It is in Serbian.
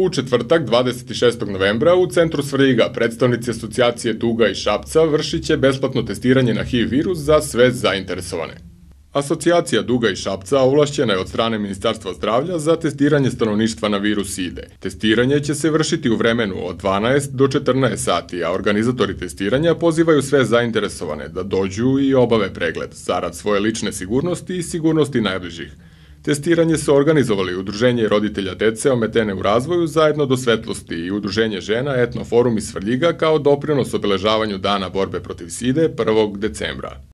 U četvrtak, 26. novembra, u centru Svrljiga predstavnici asocijacije Duga i Šapca vršit će besplatno testiranje na HIV virus za sve zainteresovane. Asocijacija Duga i Šapca ovlašćena je od strane Ministarstva zdravlja za testiranje stanovništva na virus IDE. Testiranje će se vršiti u vremenu od 12 do 14 sati, a organizatori testiranja pozivaju sve zainteresovane da dođu i obave pregled, zarad svoje lične sigurnosti i sigurnosti najbližih – Testiranje su organizovali Udruženje roditelja dece ometene u razvoju zajedno do svetlosti i Udruženje žena Etnoforum iz Svrljiga kao doprinos obeležavanju Dana borbe protiv SIDE 1. decembra.